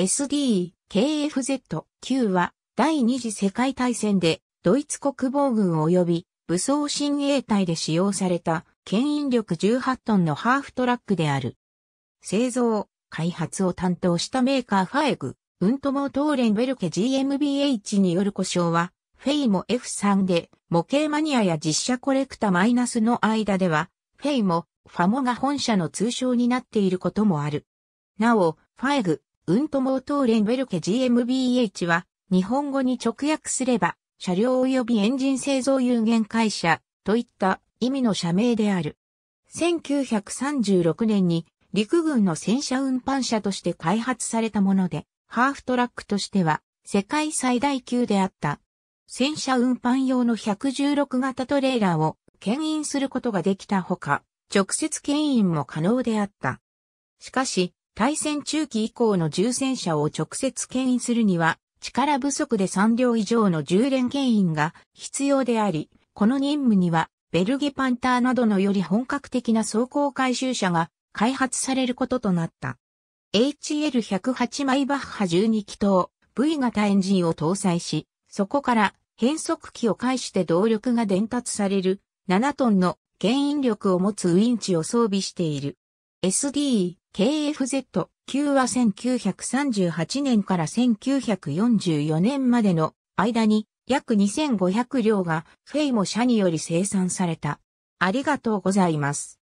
SD、KFZ-9 は第二次世界大戦でドイツ国防軍及び武装親衛隊で使用された牽引力18トンのハーフトラックである。製造、開発を担当したメーカーファエグ、ウントモートーレンベルケ GmbH による故障は、フェイモ F3 で模型マニアや実写コレクタマイナスの間では、フェイモ、ファモが本社の通称になっていることもある。なお、ファエグ、ウントモートーレンベルケ GmbH は、日本語に直訳すれば、車両及びエンジン製造有限会社といった意味の社名である。1936年に陸軍の戦車運搬車として開発されたもので、ハーフトラックとしては世界最大級であった。戦車運搬用の116型トレーラーを牽引することができたほか、直接牽引も可能であった。しかし、対戦中期以降の重戦車を直接牽引するには、力不足で3両以上の重連牽引が必要であり、この任務には、ベルゲパンターなどのより本格的な走行回収車が開発されることとなった。HL108 マイバッハ12気筒 V 型エンジンを搭載し、そこから変速機を介して動力が伝達される7トンの牽引力を持つウインチを装備している。SD KFZ 級は1938年から1944年までの間に約2500両がフェイモ社により生産された。ありがとうございます。